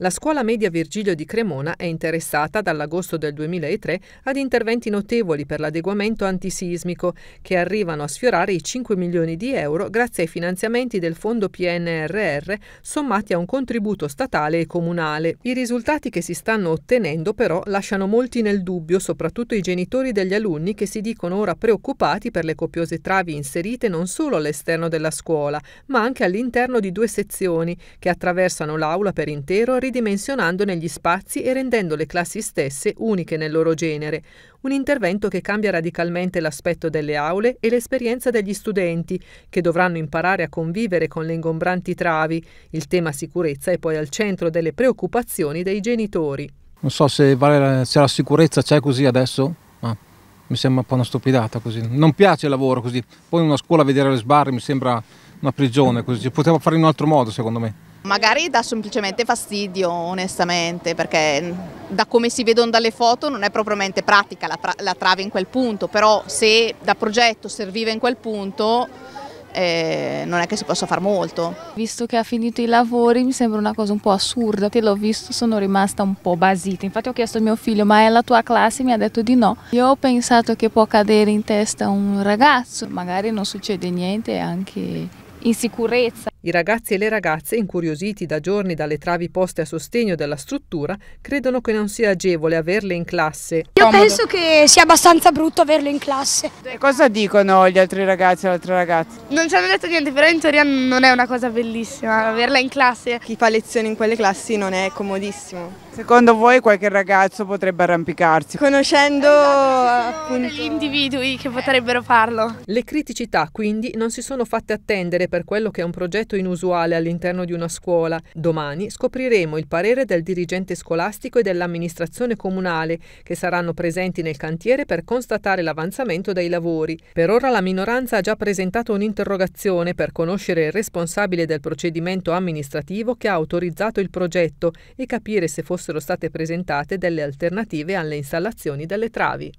La scuola media Virgilio di Cremona è interessata dall'agosto del 2003 ad interventi notevoli per l'adeguamento antisismico, che arrivano a sfiorare i 5 milioni di euro grazie ai finanziamenti del fondo PNRR sommati a un contributo statale e comunale. I risultati che si stanno ottenendo però lasciano molti nel dubbio, soprattutto i genitori degli alunni che si dicono ora preoccupati per le copiose travi inserite non solo all'esterno della scuola, ma anche all'interno di due sezioni che attraversano l'aula per intero ridimensionando negli spazi e rendendo le classi stesse uniche nel loro genere, un intervento che cambia radicalmente l'aspetto delle aule e l'esperienza degli studenti, che dovranno imparare a convivere con le ingombranti travi. Il tema sicurezza è poi al centro delle preoccupazioni dei genitori. Non so se, vale, se la sicurezza c'è così adesso, ma mi sembra un po' una stupidata così. Non piace il lavoro così. Poi in una scuola vedere le sbarre mi sembra una prigione così. Poteva fare in un altro modo secondo me. Magari dà semplicemente fastidio, onestamente, perché da come si vedono dalle foto non è propriamente pratica la, la trave in quel punto, però se da progetto serviva in quel punto eh, non è che si possa fare molto. Visto che ha finito i lavori mi sembra una cosa un po' assurda, te l'ho visto sono rimasta un po' basita, infatti ho chiesto a mio figlio ma è la tua classe? Mi ha detto di no. Io ho pensato che può cadere in testa un ragazzo, magari non succede niente anche in sicurezza. I ragazzi e le ragazze, incuriositi da giorni dalle travi poste a sostegno della struttura, credono che non sia agevole averle in classe. Io penso che sia abbastanza brutto averle in classe. E eh, cosa dicono gli altri ragazzi e le altre ragazze? Non ci hanno detto niente, però in teoria non è una cosa bellissima averla in classe. Chi fa lezioni in quelle classi non è comodissimo. Secondo voi qualche ragazzo potrebbe arrampicarsi? Conoscendo... Esatto, individui che potrebbero farlo. Le criticità quindi non si sono fatte attendere per quello che è un progetto inusuale all'interno di una scuola. Domani scopriremo il parere del dirigente scolastico e dell'amministrazione comunale che saranno presenti nel cantiere per constatare l'avanzamento dei lavori. Per ora la minoranza ha già presentato un'interrogazione per conoscere il responsabile del procedimento amministrativo che ha autorizzato il progetto e capire se fossero state presentate delle alternative alle installazioni delle travi.